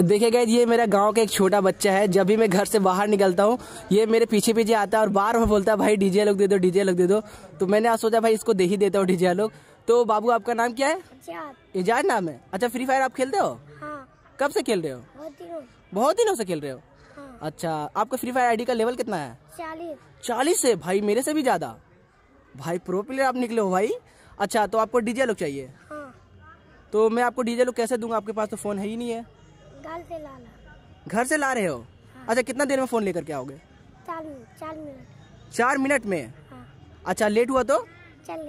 देखिए गए ये मेरा गांव का एक छोटा बच्चा है जब भी मैं घर से बाहर निकलता हूँ ये मेरे पीछे पीछे आता है और बार बार बोलता है भाई डीजे लोग दे दो डीजे लोग दे दो तो मैंने आज सोचा भाई इसको दे ही देता हूँ डीजे लोग तो बाबू आपका नाम क्या है एजाज नाम है अच्छा फ्री फायर आप खेलते हो हाँ। कब से खेल रहे हो बहुत दिनों से खेल रहे हो हाँ। अच्छा आपका फ्री फायर आईडी का लेवल कितना है चालीस है से भाई मेरे से भी ज्यादा भाई प्रो प्लेयर आप निकले हो भाई अच्छा तो आपको डीजे लोग चाहिए हाँ। तो मैं आपको डीजे लोग कैसे दूंगा आपके पास तो फोन है ही नहीं है घर से लाना घर से ला रहे हो हाँ। अच्छा कितना देर में फोन लेकर के आओगे चार मिनट चार मिनट में हाँ। अच्छा लेट हुआ तो चल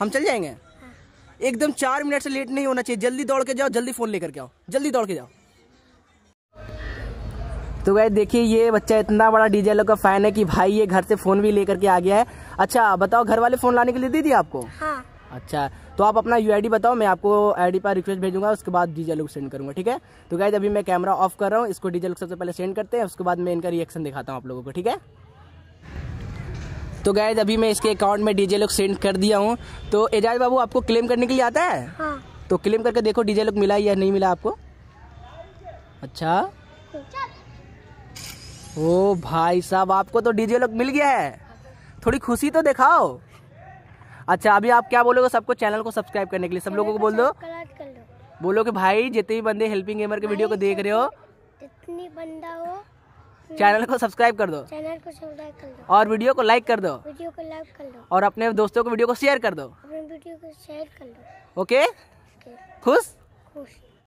हम चल जाएंगे हाँ। एकदम चार मिनट से लेट नहीं होना चाहिए जल्दी दौड़ के जाओ जल्दी फोन लेकर के आओ जल्दी दौड़ के जाओ तो भाई देखिए ये बच्चा इतना बड़ा डीजे लोग का फैन है कि भाई ये घर से फोन भी लेकर के आ गया है अच्छा बताओ घर वाले फोन लाने के लिए दे दिया आपको हाँ। अच्छा तो आप अपना यू बताओ मैं आपको आई पर रिक्वेस्ट भेजूंगा उसके बाद डीजे लुक सेंड करूंगा ठीक है तो गाइज अभी मैं कैमरा ऑफ कर रहा हूँ इसको डीजे लुक सबसे पहले सेंड करते हैं उसके बाद मैं इनका रिएक्शन दिखाता हूँ आप लोगों को ठीक है तो गाइज अभी मैं इसके अकाउंट में डीजे लुक सेंड कर दिया हूँ तो एजाज बाबू आपको क्लेम करने के लिए आता है हाँ। तो क्लेम करके देखो डीजे लुक मिला या नहीं मिला आपको अच्छा ओ भाई साहब आपको तो डीजे लुक मिल गया है थोड़ी खुशी तो दिखाओ अच्छा अभी आप क्या बोलोगे सबको चैनल को सब्सक्राइब करने के लिए सब लोगों को बोल दो बोलो कि भाई जितने भी बंदे हेल्पिंग गेमर के वीडियो को देख रहे हो बंदा हो चैनल हम्म। को सब्सक्राइब कर दो चैनल को सब्सक्राइब कर दो और वीडियो को लाइक कर दो वीडियो को लाइक कर दो और अपने दोस्तों को वीडियो को शेयर कर दो अपने वीडियो को शेयर कर दो ओके खुश खुश